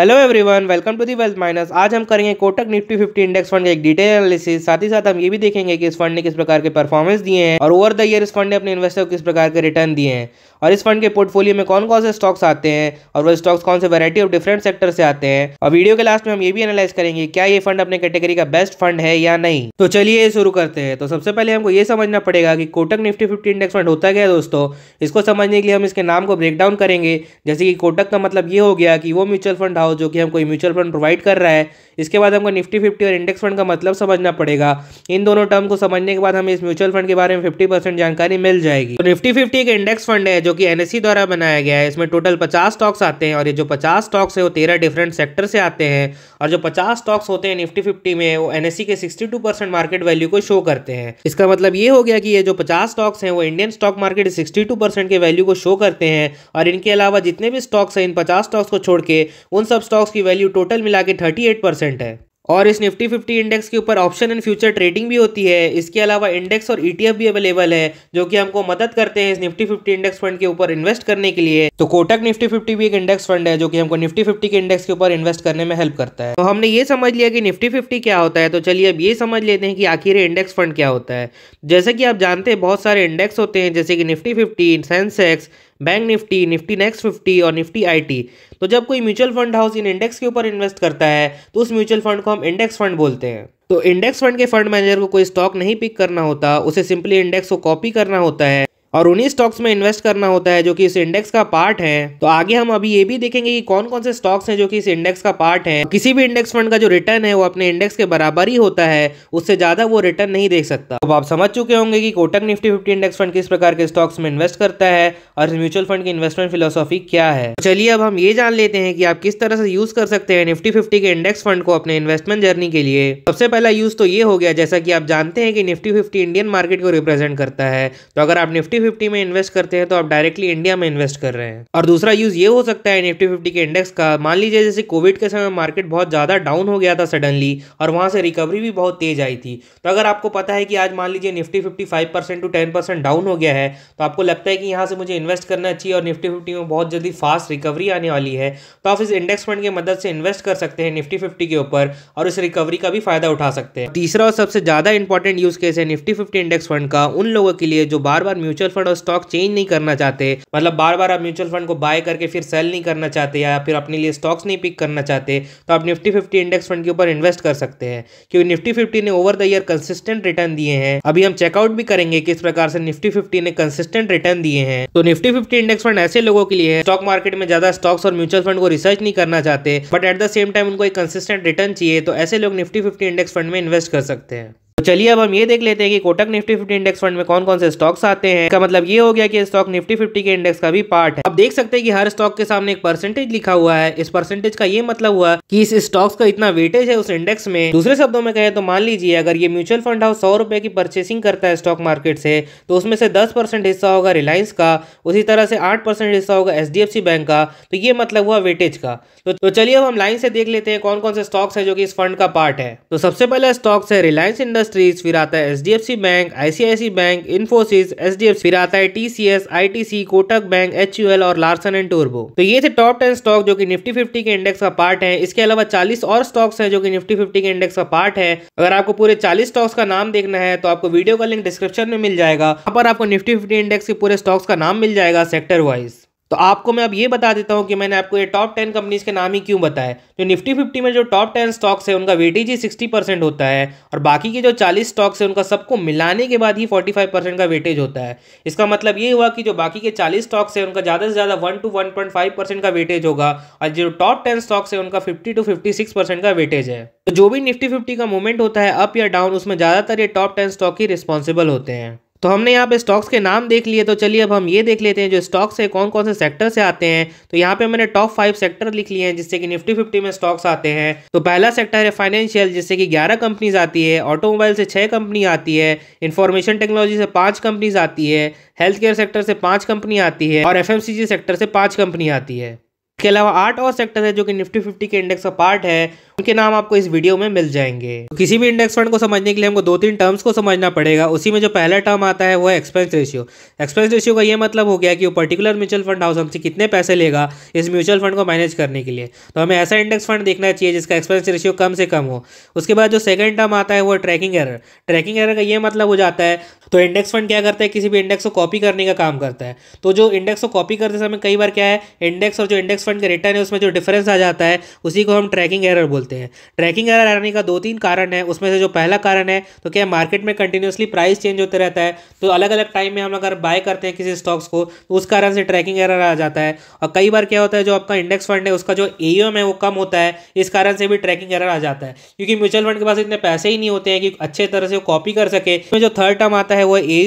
hello everyone welcome to the wealth minus आज हम करेंगे कोटक निफ्टी 50 इंडेक्स फंड का एक डिटेल एनालिसिस साथ ही साथ हम ये भी देखेंगे कि इस फंड ने किस प्रकार के परफॉर्मेंस दिए हैं और ओवर द ईयर इस फंड ने अपने इन्वेस्टर को किस प्रकार के रिटर्न दिए हैं और इस फंड के पोर्टफोलियो में कौन कौन से स्टॉक्स आते हैं और वो स्टॉक्स कौन से वैरायटी ऑफ डिफरेंट सेक्टर से आते हैं और वीडियो के लास्ट में हम ये भी एनालाइज करेंगे क्या ये फंड अपने कैटेगरी का बेस्ट फंड है या नहीं तो चलिए शुरू करते हैं तो सबसे पहले हमको ये समझना पड़ेगा कि Kotak Nifty fifty index fund होता क्या है दोस्तों इसको समझने के लिए हम इसके नाम को ब्रेक डाउन करेंगे जैसे कि कोटक का मतलब ये हो गया कि वो म्यूचुअल फंड हाउस हो जो कि हमको म्यूचुअल फंड प्रोवाइड कर रहा है इसके बाद हमको निफ्टी फिफ्टी और इंडेक्स फंड का मतलब समझना पड़ेगा इन दोनों टर्म को समझने के बाद हमें इस म्यूचुअल फंड के बारे में फिफ्टी जानकारी मिल जाएगी तो निफ्टी फिफ्टी एक इंडेक्स फंड है जो कि एनएससी e द्वारा बनाया गया है इसमें टोटल पचास स्टॉक्स आते हैं और ये जो पचास स्टॉक्स है वो तेरह डिफरेंट सेक्टर से आते हैं और जो पचास स्टॉक्स होते हैं निफ्टी फिफ्टी में वो एनएससी e के सिक्सटी मार्केट वैल्यू को शो करते हैं इसका मतलब ये हो गया कि ये जो पचास स्टॉक्स हैं वो Indian stock market sixty percent के वैल्यू को शो करते हैं और इनके अलावा जितने भी स्टॉक्स हैं इन पचास स्टॉक्स को छोड़ के उन सब सब स्टॉक्स की वैल्यू टोटल मिला के थर्टी है और इस निफ्टी 50 इंडेक्स के ऊपर ऑप्शन एंड फ्यूचर ट्रेडिंग भी होती है इसके अलावा इंडेक्स और ईटीएफ e भी अवेलेबल है जो कि हमको मदद करते हैं इस निफ्टी 50 इंडेक्स फंड के ऊपर इन्वेस्ट करने के लिए तो कोटक निफ्टी 50 भी एक इंडेक्स फंड है जो कि हमको निफ्टी 50 के इंडेक्स के ऊपर इन्वेस्ट करने में हेल्प करता है तो हमने ये समझ लिया कि निफ्टी फिफ्टी क्या होता है तो चलिए अब ये समझ लेते हैं कि आखिर इंडेक्स फंड क्या होता है जैसे कि आप जानते हैं बहुत सारे इंडेक्स होते हैं जैसे कि Nifty fifty Sensex bank Nifty Nifty next fifty और निफ्टी आईटी तो जब कोई म्यूचुअल फंड हाउस इन इंडेक्स के ऊपर इन्वेस्ट करता है तो उस म्यूचुअल फंड को हम इंडेक्स फंड बोलते हैं तो इंडेक्स फंड के फंड मैनेजर को कोई स्टॉक नहीं पिक करना होता उसे सिंपली इंडेक्स को कॉपी करना होता है और उन्हीं स्टॉक्स में इन्वेस्ट करना होता है जो कि इस इंडेक्स का पार्ट है तो आगे हम अभी ये भी देखेंगे कि कौन कौन से स्टॉक्स हैं जो कि इस इंडेक्स का पार्ट है किसी भी इंडेक्स फंड का जो रिटर्न है वो अपने इंडेक्स के बराबर ही होता है उससे ज्यादा वो रिटर्न नहीं देख सकता अब आप समझ चुके होंगे कि Kotak Nifty fifty index fund किस प्रकार के स्टॉक्स में इन्वेस्ट करता है और म्यूचुअल फंड की इन्वेस्टमेंट फिलोसॉफी क्या है तो चलिए अब हम ये जान लेते हैं कि आप किस तरह से यूज कर सकते हैं निफ्टी फिफ्टी के इंडेक्स फंड को अपने इन्वेस्टमेंट जर्नी के लिए सबसे पहला यूज तो ये हो गया जैसा कि आप जानते हैं कि निफ्टी फिफ्टी इंडियन मार्केट को रिप्रेजेंट करता है तो अगर आप निफ्टी निफ्टी फिफ्टी में इन्वेस्ट करते हैं तो आप डायरेक्टली इंडिया में इन्वेस्ट कर रहे हैं और दूसरा यूज ये हो सकता है निफ्टी फिफ्टी के इंडेक्स का मान लीजिए जैसे कोविड के समय मार्केट बहुत ज्यादा डाउन हो गया था सडनली और वहां से रिकवरी भी बहुत तेज आई थी तो अगर आपको पता है कि आज मान लीजिए Nifty fifty five percent to ten percent down हो गया है तो आपको लगता है कि यहाँ से मुझे इन्वेस्ट करना चाहिए और निफ्टी फिफ्टी में बहुत जल्दी फास्ट रिकवरी आने वाली है तो आप इस इंडेक्स फंड की मदद से इन्वेस्ट कर सकते हैं निफ्टी फिफ्टी के ऊपर और इस रिकवरी का भी फायदा उठा सकते हैं तीसरा और सबसे ज्यादा इंपॉर्टेंट यूज केस है निफ्टी फिफ्टी इंडेक्स फंड का उन लोगों के लिए जो बार बार म्यूचुअल म्यूचुअल फंड और स्टॉक चेंज नहीं करना चाहते मतलब बार बार आप म्यूचुअल फंड को बाय करके फिर सेल नहीं करना चाहते या फिर अपने लिए स्टॉक्स नहीं पिक करना चाहते तो आप निफ्टी फिफ्टी इंडेक्स फंड के ऊपर इन्वेस्ट कर सकते हैं क्योंकि निफ्टी फिफ्टी ने over the year consistent return दिए हैं अभी हम चेकआउट भी करेंगे किस प्रकार से निफ्टी फिफ्टी ने कंसिस्टेंट रिटर्न दिए हैं तो निफ्टी फिफ्टी इंडेक्स फंड ऐसे लोगों के लिए स्टॉक मार्केट में ज्यादा स्टॉक्स और म्यूचुअल फंड को रिसर्च नहीं करना चाहते but at the same time उनको एक कंसिस्टेंट रिटर्न चाहिए तो ऐसे लोग निफ्टी फिफ्टी इंडेक्स फंड में इन्वेस्ट कर सकते हैं तो चलिए अब हम ये देख लेते हैं कि Kotak Nifty fifty index fund में कौन कौन से स्टॉक्स आते हैं का मतलब ये हो गया कि स्टॉक निफ्टी फिफ्टी के इंडेक्स का भी पार्ट है आप देख सकते हैं कि हर स्टॉक के सामने एक परसेंटेज लिखा हुआ है इस परसेंटेज का ये मतलब हुआ कि इस स्टॉक्स का इतना वेटेज है उस इंडेक्स में दूसरे शब्दों में कहें तो मान लीजिए अगर ये म्यूचुअल फंड हाउस सौ रुपए की परचेसिंग करता है स्टॉक मार्केट से तो उसमें से दस हिस्सा होगा रिलायंस का उसी तरह से आठ हिस्सा होगा एच बैंक का तो ये मतलब हुआ वेटेज का तो, तो चलिए अब हम लाइन से देख लेते हैं कौन कौन से स्टॉक्स है जो कि इस फंड का पार्ट है तो सबसे पहला स्टॉक्स है रिलायंस इंडस्ट्री इंडस्ट्रीज फिर आता है H bank ICIC bank Infosys H फिर आता है TCS ITC Kotak bank H और लार्सन एंड टूर्बो तो ये थे टॉप टेन स्टॉक जो कि निफ्टी फिफ्टी के इंडेक्स का पार्ट है इसके अलावा चालीस और स्टॉक्स है जो कि निफ्टी फिफ्टी के इंडेक्स का पार्ट है अगर आपको पूरे चालीस स्टॉक्स का नाम देखना है तो आपको वीडियो का लिंक डिस्क्रिप्शन में मिल जाएगा यहाँ पर आपको निफ्टी फिफ्टी इंडेक्स के पूरे स्टॉक्स का नाम मिल जाएगा सेक्टर वाइज तो आपको मैं अब ये बता देता हूँ कि मैंने आपको ये टॉप टेन कंपनीज के नाम ही क्यों बताया जो तो निफ्टी फिफ्टी में जो टॉप टेन स्टॉक्स है उनका वेटेज ही सिक्सटी परसेंट होता है और बाकी के जो चालीस स्टॉक्स है उनका सबको मिलाने के बाद ही फोर्टी फाइव परसेंट का वेटेज होता है इसका मतलब ये हुआ कि जो बाकी के चालीस स्टॉक्स है उनका ज़्यादा से ज़्यादा one two one point five percent का वेटेज होगा और जो टॉप टेन स्टॉक्स है उनका fifty to fifty six percent का वेटेज है तो जो भी निफ्टी फिफ्टी का मूवमेंट होता है अप या डाउन उसमें ज़्यादातर ये टॉप टेन स्टॉक ही रिस्पॉन्सिबल होते हैं तो हमने यहाँ पे स्टॉक्स के नाम देख लिए तो चलिए अब हम ये देख लेते हैं जो स्टॉक्स है कौन कौन से सेक्टर से आते हैं तो यहाँ पे मैंने टॉप फाइव सेक्टर लिख लिए हैं जिससे कि निफ्टी फिफ्टी में स्टॉक्स आते हैं तो पहला सेक्टर है फाइनेंशियल जिससे कि ग्यारह कंपनीज आती है ऑटोमोबाइल से छः कंपनी आती है इन्फॉर्मेशन टेक्नोलॉजी से पाँच कंपनीज आती है हेल्थ केयर सेक्टर से पाँच कंपनी आती है और एफ सेक्टर से पाँच कंपनी आती है इसके अलावा आठ और सेक्टर है जो कि निफ्टी फिफ्टी के इंडेक्स का पार्ट है उनके नाम आपको इस वीडियो में मिल जाएंगे तो किसी भी इंडेक्स फंड को समझने के लिए हमको दो तीन टर्म्स को समझना पड़ेगा उसी में जो पहला टर्म आता है वो है एक्सपेंस रेशियो एक्सपेंस रेशियो का ये मतलब हो गया कि वो पर्टिकुलर म्यूचुअल फंड हाउस हमसे कितने पैसे लेगा इस म्यूचुअल फंड को मैनेज करने के लिए तो हमें ऐसा इंडेक्स फंड देखना चाहिए जिसका एक्सपेंस रेशियो कम से कम हो उसके बाद जो सेकेंड टर्म आता है वो ट्रैकिंग एरर ट्रैकिंग एरर का ये मतलब हो जाता है तो इंडेक्स फंड क्या करता है किसी भी इंडेक्स को कॉपी करने का काम करता है तो जो इंडेक्स को कॉपी करते समय कई बार क्या है इंडेक्स और जो इंडेक्स फंड का रिटर्न है उसमें जो डिफरेंस आ जाता है उसी को हम ट्रैकिंग एरर बोलते हैं बोलते हैं ट्रैकिंग एरर आने का दो तीन कारण है उसमें से जो पहला कारण है तो क्या मार्केट में कंटिन्यूसली प्राइस चेंज होते रहता है तो अलग अलग टाइम में हम अगर बाय करते हैं किसी स्टॉक्स को तो उस कारण से ट्रैकिंग एरर आ जाता है और कई बार क्या होता है जो आपका इंडेक्स फंड है उसका जो ए है वो कम होता है इस कारण से भी ट्रैकिंग एरर आ जाता है क्योंकि म्यूचुअल फंड के पास इतने पैसे ही नहीं होते हैं कि अच्छे तरह से वो कॉपी कर सके जो थर्ड टर्म आता है वो ए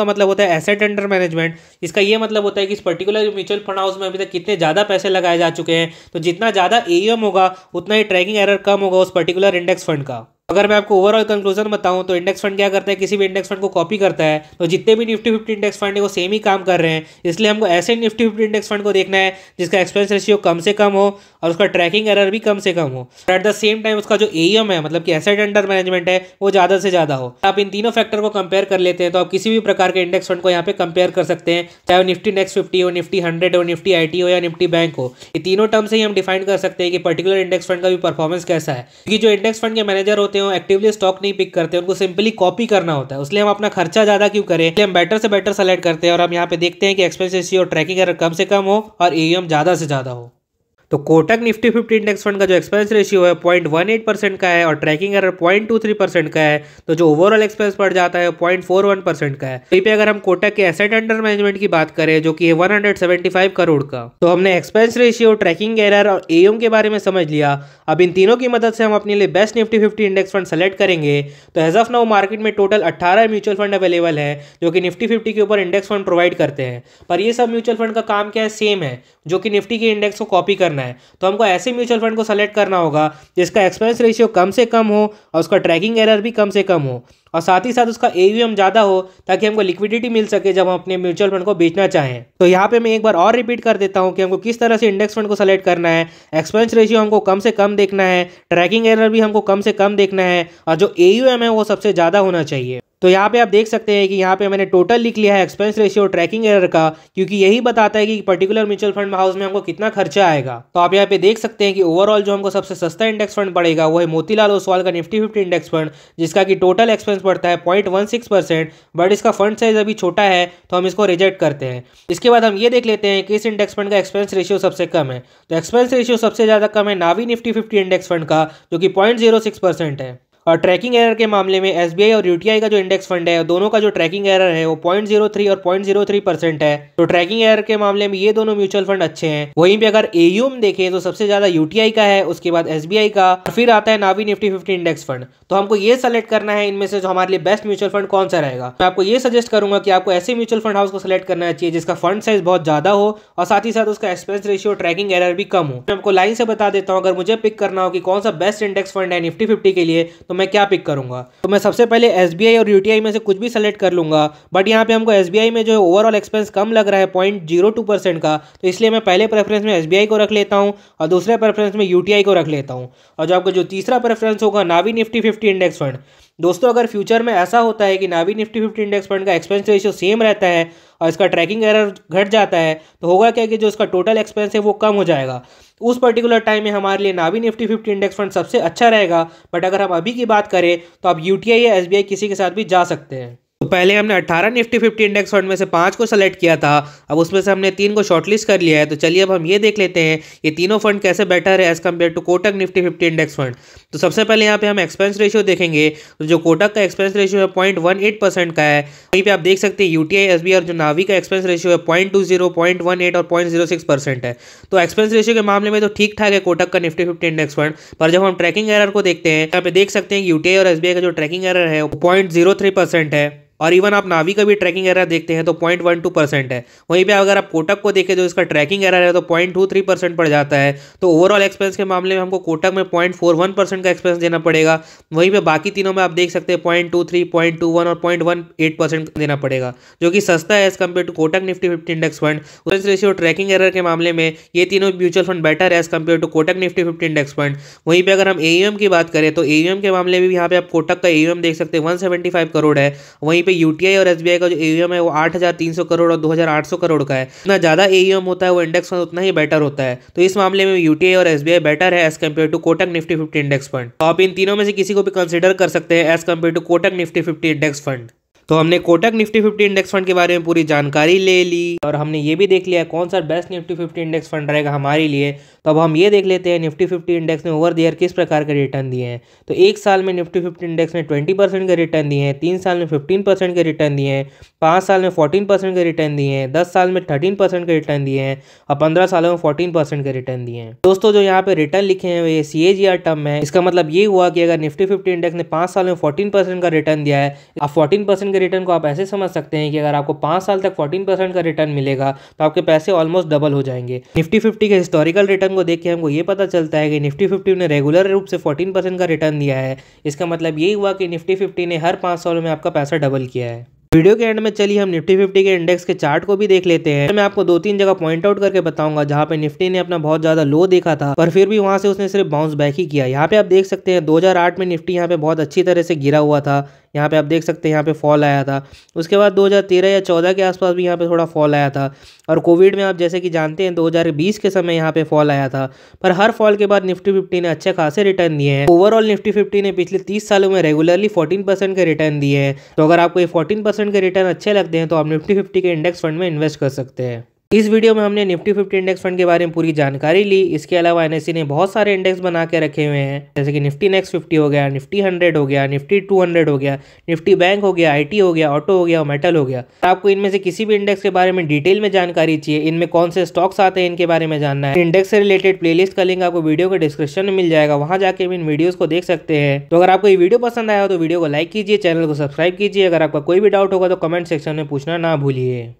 का मतलब होता है एसेट अंडर मैनेजमेंट इसका यह मतलब होता है कि इस पर्टिकुलर म्यूचुअल फंड हाउस में अभी तक कितने ज़्यादा पैसे लगाए जा चुके हैं तो जितना ज़्यादा एम होगा उतना ही ट्रैकिंग ट्रैकिंग एरर कम होगा उस पर्टिकुलर इंडेक्स फंड का अगर मैं आपको ओवरऑल कंक्लूजन बताऊं तो इंडेक्स फंड क्या करता है किसी भी इंडेक्स फंड को कॉपी करता है तो जितने भी निफ्टी फिफ्टी इंडेक्स फंड है वो सेम ही काम कर रहे हैं इसलिए हमको ऐसे निफ्टी फिफ्टी इंडेक्स फंड को देखना है जिसका एक्सपेंस रेशियो कम से कम हो और उसका ट्रैकिंग एरर भी कम से कम हो एट द सेम टाइम उसका जो एम है मतलब कि एसेट अंडर मैनेजमेंट है वो ज़्यादा से ज़्यादा हो आप इन तीनों फैक्टर को कंपेयर कर लेते हैं तो आप किसी भी प्रकार के इंडेक्स फंड को यहाँ पे कंपेयर कर सकते हैं चाहे वो निफ्टी नेक्स्ट फिफ्टी हो निफ्टी हंड्रेड हो निफ्टी आई हो या निफ्टी बैंक हो ये तीनों टर्म से ही हम डिफाइन कर सकते हैं कि पर्टिकुलर इंडेक्स फंड का भी परफॉर्मेंस कैसा है क्योंकि जो इंडेक्स फंड के मैनेजर होते हैं हो एक्टिवली स्टॉक नहीं पिक करते उनको सिंपली कॉपी करना होता है उसलिए हम अपना खर्चा ज़्यादा क्यों करें इसलिए हम बेटर से बेटर सेलेक्ट करते हैं और हम यहाँ पे देखते हैं कि एक्सपेंसिस ट्रैकिंग अगर कम से कम हो और ई ज़्यादा से ज़्यादा हो तो Kotak Nifty fifty index fund का जो एक्सपेंस रेशियो है पॉइंट वन एट परसेंट का है और tracking error point two three percent का है तो जो ओवरऑल एक्सपेंस पड़ जाता है पॉइंट फोर वन परसेंट का है वहीं तो पे अगर हम कोटक के एसेट अंडर मैनेजमेंट की बात करें जो कि है one hundred seventy five crore का तो हमने एक्सपेंस रेशियो ट्रैकिंग एरर और एम के बारे में समझ लिया अब इन तीनों की मदद से हम अपने लिए best Nifty fifty index fund select करेंगे तो एज ऑफ नाउ मार्केट में टोटल अट्ठारह म्यूचुअल फंड अवेलेबल है जो कि निफ्टी फिफ्टी के ऊपर इंडेक्स फंड प्रोवाइड करते हैं पर ये सब म्यूचुअल फंड का काम क्या है सेम है जो कि निफ्टी के इंडेक्स को कॉपी करना करना है तो हमको ऐसे म्यूचुअल फंड को सेलेक्ट करना होगा जिसका एक्सपेंस रेशियो कम से कम हो और उसका ट्रैकिंग एरर भी कम से कम हो और साथ ही साथ उसका एवीएम ज़्यादा हो ताकि हमको लिक्विडिटी मिल सके जब हम अपने म्यूचुअल फंड को बेचना चाहें तो यहाँ पे मैं एक बार और रिपीट कर देता हूँ कि हमको किस तरह से इंडेक्स फंड को सेलेक्ट करना है एक्सपेंस रेशियो हमको कम से कम देखना है ट्रैकिंग एरर भी हमको कम से कम देखना है और जो ए है वो सबसे ज़्यादा होना चाहिए तो यहाँ पे आप देख सकते हैं कि यहाँ पे मैंने टोटल लिख लिया है एक्सपेंस रेशियो और ट्रैकिंग एरर का क्योंकि यही बताता है कि पर्टिकुलर म्यूचुअल फंड हाउस में हमको कितना खर्चा आएगा तो आप यहाँ पे देख सकते हैं कि ओवरऑल जो हमको सबसे सस्ता इंडेक्स फंड पड़ेगा वो है मोतीलाल ओसवाल का निफ्टी फिफ्टी इंडेक्स फंड जिसका कि टोटल एक्सपेंस पड़ता है पॉइंट बट इसका फंड साइज अभी छोटा है तो हम इसको रिजेक्ट करते हैं इसके बाद हम ये देख लेते हैं कि इस इंडेक्स फंड का एक्सपेंस रेशियो सबसे कम है तो एक्सपेंस रेशियो सबसे ज़्यादा कम है Navi Nifty fifty index fund का जो कि पॉइंट है ट्रैकिंग uh, एरर के मामले में एस और यू का जो इंडेक्स फंड है दोनों का जो ट्रैकिंग एरर है वो पॉइंट और पॉइंट परसेंट है तो ट्रैकिंग एयर के मामले में ये दोनों म्यूचुअल फंड अच्छे हैं वहीं पे अगर एयूम देखें तो सबसे ज्यादा यूटीआई का है उसके बाद एस का और फिर आता है Navi Nifty fifty index fund तो हमको ये सेलेक्ट करना है इनमें से जो हमारे लिए बेस्ट म्यूचुअल फंड कौन सा रहेगा मैं आपको ये सजेस्ट करूंगा कि आपको ऐसे म्यूचुअल फंड हाउस को सिलेक्ट करना चाहिए जिसका फंड साइज बहुत ज्यादा हो और साथ ही साथ उसका एक्सपेंस रेशियो ट्रैकिंग एरर भी कम हो मैं आपको लाइन से बता देता हूँ अगर मुझे पिक करना हो कि कौन सा बेस्ट इंडेक्स फंड है निफ्टी फिफ्टी के लिए तो मैं क्या पिक करूंगा तो मैं सबसे पहले एस और यू में से कुछ भी सेलेक्ट कर लूँगा बट यहाँ पे हमको एस में जो ओवरऑल एक्सपेंस कम लग रहा है पॉइंट जीरो टू परसेंट का तो इसलिए मैं पहले प्रेफरेंस में एस को रख लेता हूँ और दूसरे प्रेफरेंस में यू को रख लेता हूँ और जो आपका जो तीसरा प्रेफरेंस होगा Navi Nifty fifty index fund दोस्तों अगर फ्यूचर में ऐसा होता है कि Navi Nifty fifty index fund का एक्सपेंस रेशियो सेम रहता है और इसका ट्रैकिंग एरर घट जाता है तो होगा क्या कि जो इसका टोटल एक्सपेंस है वो कम हो जाएगा उस पर्टिकुलर टाइम में हमारे लिए Navi Nifty fifty index fund सबसे अच्छा रहेगा बट अगर हम अभी की बात करें तो आप यू या एस किसी के साथ भी जा सकते हैं पहले हमने 18 निफ्टी 50 इंडेक्स फंड में से पांच को सेलेक्ट किया था अब उसमें से हमने तीन को शॉर्टलिस्ट कर लिया है तो चलिए अब हम ये देख लेते हैं ये तीनों फंड कैसे बेटर है as compare to Kotak Nifty fifty index fund तो सबसे पहले यहाँ पे हम एक्सपेंस रेशियो देखेंगे तो जो कोटक का एक्सपेंस रेशियो है पॉइंट का है वहीं पर आप देख सकते हैं यू टी और जो नावी का एक्सपेंस रेशियो है point two zero point one eight और पॉइंट जीरो सिक्स परसेंट है तो एक्सपेंस रेशियो के मामले में तो ठीक ठाक है कोटक का निफ्टी फिफ्टी इंडेक्स फंड पर जब हम ट्रैकिंग एरर को देखते हैं यहाँ पे देख सकते हैं यूटीआई और एस का जो ट्रैकिंग एरर है वो पॉइंट जीरो थ्री परसेंट है और इवन आप नावी का भी ट्रैकिंग एरर देखते हैं तो पॉइंट वन टू परसेंट है वहीं पर अगर आप कोटक को देखें जो इसका ट्रैकिंग एरर है तो पॉइंट टू थ्री परसेंट पड़ जाता है तो ओवरऑल एक्सपेंस के मामले में हमको कोटक में पॉइंट फोर वन परसेंट का एक्सपेंस देना पड़ेगा वहीं पर बाकी तीनों में आप देख सकते हैं point two three point two one और पॉइंट वन एट परसेंट देना पड़ेगा जो कि सस्ता है as compare to Kotak Nifty fifty index fund उस रेशियो ट्रैकिंग एरर के मामले में ये तीनों म्यूचुअल फंड बेटर है as compare to Kotak Nifty fifty index fund वहीं पर अगर हम ए की बात करें तो ए के मामले में भी यहाँ पे आप कोटक का ए देख सकते हैं वन करोड़ है वहीं पर पे यूटीआई और एसबीआई का जो एम है वो आठ करोड़ और सौ करोड़ का है जितना ज़्यादा एम होता है वो इंडेक्स फंड उतना ही बेटर होता है तो इस मामले में यूटीआई और एसबीआई बेटर है as compare to Kotak Nifty fifty index fund तो आप इन तीनों में से किसी को भी कंसिडर कर सकते हैं as compare to Kotak Nifty fifty index fund तो हमने Kotak Nifty fifty index fund के बारे में पूरी जानकारी ले ली और हमने ये भी देख लिया कौन सा best Nifty fifty index fund रहेगा हमारे लिए तो अब हम ये देख लेते हैं निफ्टी फिफ्टी इंडेक्स ने ओवर दियर किस प्रकार के रिटर्न दिए हैं तो एक साल में निफ्टी फिफ्टी इंडेक्स ने ट्वेंटी परसेंट के रिटर्न दिए हैं तीन साल में फिफ्टीन परसेंट के रिटर्न दिए हैं पाँच साल में फोर्टीन परसेंट के रिटर्न दिए हैं दस साल में थर्टीन परसेंट के रिटर्न दिए हैं और पंद्रह सालों में फोर्टीन परसेंट के रिटर्न दिए हैं दोस्तों जो यहाँ पे रिटर्न लिखे हैं वे सी ए जी आर टर्म है इसका मतलब ये हुआ कि अगर निफ्टी फिफ्टी इंडेक्स ने पाँच साल में फोर्टीन परसेंट का रिटर्न दिया है आप फोर्टीन परसेंट के रिटर्न को आप ऐसे समझ सकते हैं कि अगर आपको पाँच साल तक फोर्टीन परसेंट का रिटर्न मिलेगा तो आपके पैसे ऑलमोस्ट डबल हो जाएंगे निफ्टी फिफ्टी के हिस्टोरिकल रिटर्न को देख के हमको ये पता चलता है कि निफ्टी फिफ्टी ने रेगुलर रूप से फोर्टीन परसेंट का रिटर्न दिया है इसका मतलब यही हुआ कि निफ्टी फिफ्टी ने हर पाँच सालों में आपका पैसा डबल किया है वीडियो के एंड में चलिए हम निफ्टी फिफ्टी के इंडेक्स के चार्ट को भी देख लेते हैं मैं आपको दो तीन जगह पॉइंट आउट करके बताऊंगा जहां पे निफ्टी ने अपना बहुत ज्यादा लो देखा था पर फिर भी वहां से उसने सिर्फ बाउंस बैक ही किया यहाँ पे आप देख सकते हैं 2008 में निफ्टी यहाँ पे बहुत अच्छी तरह से गिरा हुआ था यहाँ पे आप देख सकते हैं यहाँ पे फॉल आया था उसके बाद 2013 या 14 के आसपास भी यहाँ पे थोड़ा फॉल आया था और कोविड में आप जैसे कि जानते हैं 2020 के समय यहाँ पे फॉल आया था पर हर फॉल के बाद निफ्टी फिफ्टी ने अच्छे खासे रिटर्न दिए हैं ओवरऑल निफ्टी फिफ्टी ने पिछले तीस सालों में रेगुलरली फोर्टीन के रिटर्न दिए हैं तो अगर आपको ये फोर्टीन के रिटर्न अच्छे लगते हैं तो आप निफ्टी फिफ्टी के इंडेक्स फंड में इन्वेस्ट कर सकते हैं इस वीडियो में हमने निफ्टी फिफ्टी इंडेक्स फंड के बारे में पूरी जानकारी ली इसके अलावा एनएससी e ने बहुत सारे इंडेक्स बना के रखे हुए हैं जैसे कि निफ्टी नेक्स्ट फिफ्टी हो गया निफ्टी हंड्रेड हो गया निफ्टी टू हंड्रेड हो गया निफ्टी बैंक हो गया आईटी हो गया ऑटो हो गया और मेटल हो गया आपको इनमें से किसी भी इंडेक्स के बारे में डिटेल में जानकारी चाहिए इनमें कौन से स्टॉक्स आते हैं इनके बारे में जानना है इंडेक्स से रिलेटेड प्लेलिस्ट का लिंक आपको वीडियो के डिस्क्रिप्शन में मिल जाएगा वहां जाके भी इन वीडियो को देख सकते हैं तो अगर आपको ये वीडियो पसंद आया तो वीडियो को लाइक कीजिए चैनल को सब्सक्राइब कीजिए अगर आपका कोई भी डाउट होगा तो कमेंट सेक्शन में पूछना ना भूलिए